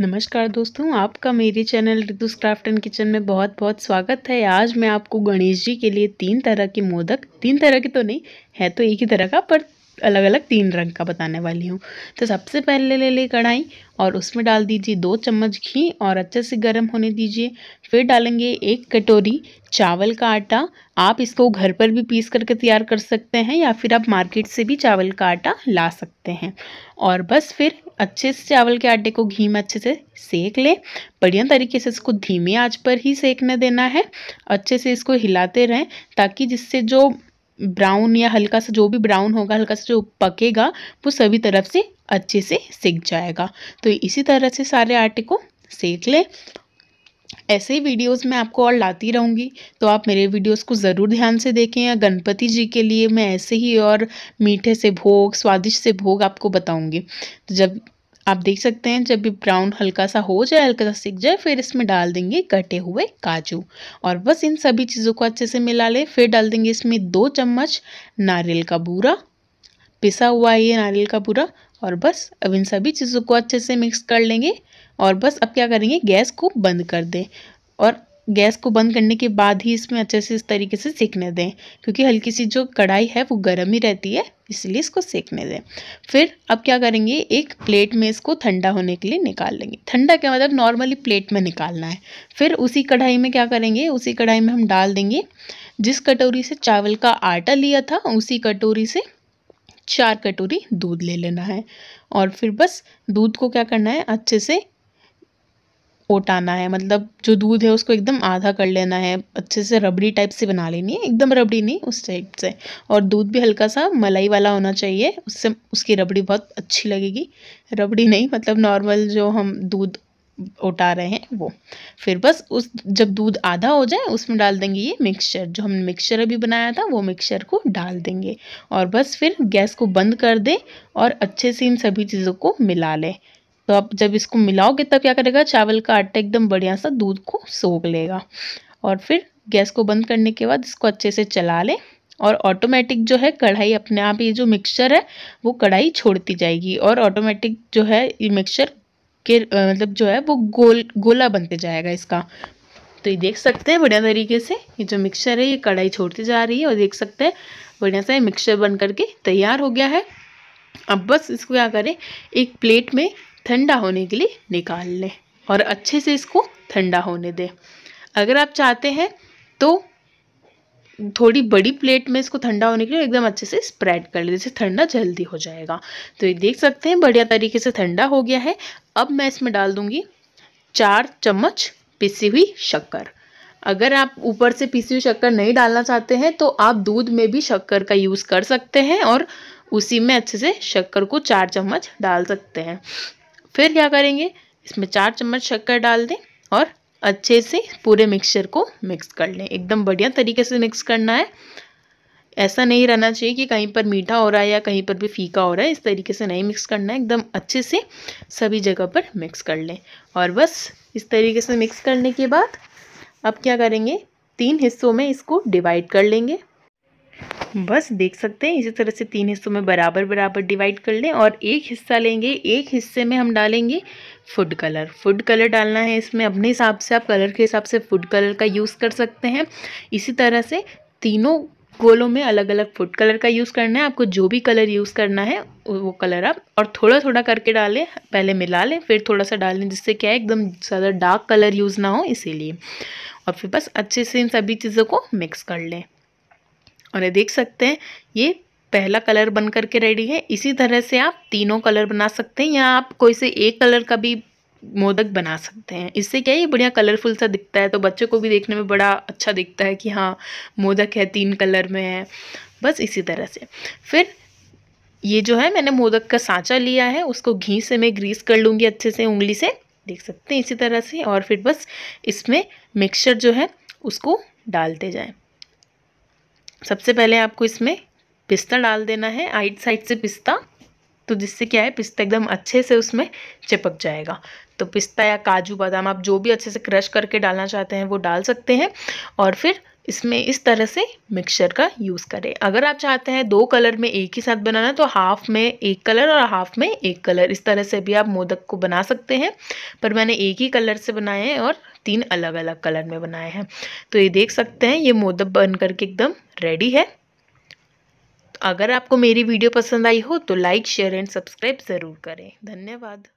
नमस्कार दोस्तों आपका मेरे channel Ridu's craft and kitchen में बहुत बहुत स्वागत है आज मैं आपको गणेश जी के लिए तीन तरह के मोदक तीन तरह के तो नहीं है तो एक ही तरह का पर अलग अलग तीन रंग का बताने वाली हूँ तो सबसे पहले ले ले कढ़ाई और उसमें डाल दीजिए दो चम्मच घी और अच्छे से गर्म होने दीजिए फिर डालेंगे एक कटोरी चावल का आटा आप इसको घर पर भी पीस करके तैयार कर सकते हैं या फिर आप मार्केट से भी चावल का आटा ला सकते हैं और बस फिर अच्छे से चावल के आटे को घी में अच्छे से सेक लें बढ़िया तरीके से इसको धीमी आँच पर ही सेकने देना है अच्छे से इसको हिलाते रहें ताकि जिससे जो ब्राउन या हल्का सा जो भी ब्राउन होगा हल्का सा जो पकेगा वो सभी तरफ से अच्छे से सिक जाएगा तो इसी तरह से सारे आटे को सेक लें ऐसे ही वीडियोस मैं आपको और लाती रहूँगी तो आप मेरे वीडियोस को ज़रूर ध्यान से देखें या गणपति जी के लिए मैं ऐसे ही और मीठे से भोग स्वादिष्ट से भोग आपको बताऊँगी तो जब आप देख सकते हैं जब भी ब्राउन हल्का सा हो जाए हल्का सा सीख जाए फिर इसमें डाल देंगे कटे हुए काजू और बस इन सभी चीज़ों को अच्छे से मिला लें फिर डाल देंगे इसमें दो चम्मच नारियल का बूरा पिसा हुआ है ये नारियल का बूरा और बस अब इन सभी चीज़ों को अच्छे से मिक्स कर लेंगे और बस अब क्या करेंगे गैस को बंद कर दें और गैस को बंद करने के बाद ही इसमें अच्छे से इस तरीके से सेकने दें क्योंकि हल्की सी जो कढ़ाई है वो गर्म ही रहती है इसलिए इसको सेकने दें फिर अब क्या करेंगे एक प्लेट में इसको ठंडा होने के लिए निकाल लेंगे ठंडा क्या मतलब नॉर्मली प्लेट में निकालना है फिर उसी कढ़ाई में क्या करेंगे उसी कढ़ाई में हम डाल देंगे जिस कटोरी से चावल का आटा लिया था उसी कटोरी से चार कटोरी दूध ले लेना है और फिर बस दूध को क्या करना है अच्छे से ओटाना है मतलब जो दूध है उसको एकदम आधा कर लेना है अच्छे से रबड़ी टाइप से बना लेनी है एकदम रबड़ी नहीं उस टाइप से और दूध भी हल्का सा मलाई वाला होना चाहिए उससे उसकी रबड़ी बहुत अच्छी लगेगी रबड़ी नहीं मतलब नॉर्मल जो हम दूध उठा रहे हैं वो फिर बस उस जब दूध आधा हो जाए उसमें डाल देंगे ये मिक्सचर जो हमने मिक्सचर अभी बनाया था वो मिक्सचर को डाल देंगे और बस फिर गैस को बंद कर दें और अच्छे से इन सभी चीज़ों को मिला लें तो आप जब इसको मिलाओगे तब क्या करेगा चावल का आटा एकदम बढ़िया सा दूध को सोख लेगा और फिर गैस को बंद करने के बाद इसको अच्छे से चला लें और ऑटोमेटिक जो है कढ़ाई अपने आप ये जो मिक्सचर है वो कढ़ाई छोड़ती जाएगी और ऑटोमेटिक जो है ये मिक्सचर के मतलब जो है वो गोल गोला बनते जाएगा इसका तो ये देख सकते हैं बढ़िया तरीके से ये जो मिक्सचर है ये कढ़ाई छोड़ती जा रही है और देख सकते हैं बढ़िया सा ये मिक्सचर बन करके तैयार हो गया है अब बस इसको क्या करें एक प्लेट में ठंडा होने के लिए निकाल लें और अच्छे से इसको ठंडा होने दें अगर आप चाहते हैं तो थोड़ी बड़ी प्लेट में इसको ठंडा होने के लिए एकदम अच्छे से स्प्रेड कर लें जिससे ठंडा जल्दी हो जाएगा तो ये देख सकते हैं बढ़िया तरीके से ठंडा हो गया है अब मैं इसमें डाल दूँगी चार चम्मच पिसी हुई शक्कर अगर आप ऊपर से पीसी हुई शक्कर नहीं डालना चाहते हैं तो आप दूध में भी शक्कर का यूज़ कर सकते हैं और उसी में अच्छे से शक्कर को चार चम्मच डाल सकते हैं फिर क्या करेंगे इसमें चार चम्मच शक्कर डाल दें और अच्छे से पूरे मिक्सचर को मिक्स कर लें एकदम बढ़िया तरीके से मिक्स करना है ऐसा नहीं रहना चाहिए कि कहीं पर मीठा हो रहा है या कहीं पर भी फीका हो रहा है इस तरीके से नहीं मिक्स करना है एकदम अच्छे से सभी जगह पर मिक्स कर लें और बस इस तरीके से मिक्स करने के बाद अब क्या करेंगे तीन हिस्सों में इसको डिवाइड कर लेंगे बस देख सकते हैं इसी तरह से तीन हिस्सों में बराबर बराबर डिवाइड कर लें और एक हिस्सा लेंगे एक हिस्से में हम डालेंगे फूड कलर फूड कलर डालना है इसमें अपने हिसाब से आप कलर के हिसाब से फूड कलर का यूज़ कर सकते हैं इसी तरह से तीनों गोलों में अलग अलग फूड कलर का यूज़ करना है आपको जो भी कलर यूज़ करना है वो कलर आप और थोड़ा थोड़ा करके डालें पहले मिला लें फिर थोड़ा सा डालें जिससे क्या है एकदम ज़्यादा डार्क कलर यूज़ ना हो इसीलिए और फिर बस अच्छे से इन सभी चीज़ों को मिक्स कर लें और ये देख सकते हैं ये पहला कलर बन करके रेडी है इसी तरह से आप तीनों कलर बना सकते हैं या आप कोई से एक कलर का भी मोदक बना सकते हैं इससे क्या ये बढ़िया कलरफुल सा दिखता है तो बच्चों को भी देखने में बड़ा अच्छा दिखता है कि हाँ मोदक है तीन कलर में है बस इसी तरह से फिर ये जो है मैंने मोदक का सांचा लिया है उसको घी से मैं ग्रीस कर लूँगी अच्छे से उंगली से देख सकते हैं इसी तरह से और फिर बस इसमें मिक्सचर जो है उसको डालते जाएँ सबसे पहले आपको इसमें पिस्ता डाल देना है आइट साइड से पिस्ता तो जिससे क्या है पिस्ता एकदम अच्छे से उसमें चिपक जाएगा तो पिस्ता या काजू बादाम आप जो भी अच्छे से क्रश करके डालना चाहते हैं वो डाल सकते हैं और फिर इसमें इस तरह से मिक्सचर का यूज़ करें अगर आप चाहते हैं दो कलर में एक ही साथ बनाना तो हाफ में एक कलर और हाफ में एक कलर इस तरह से भी आप मोदक को बना सकते हैं पर मैंने एक ही कलर से बनाए हैं और तीन अलग अलग कलर में बनाए हैं तो ये देख सकते हैं ये मोदक बन करके एकदम रेडी है अगर आपको मेरी वीडियो पसंद आई हो तो लाइक शेयर एंड सब्सक्राइब ज़रूर करें धन्यवाद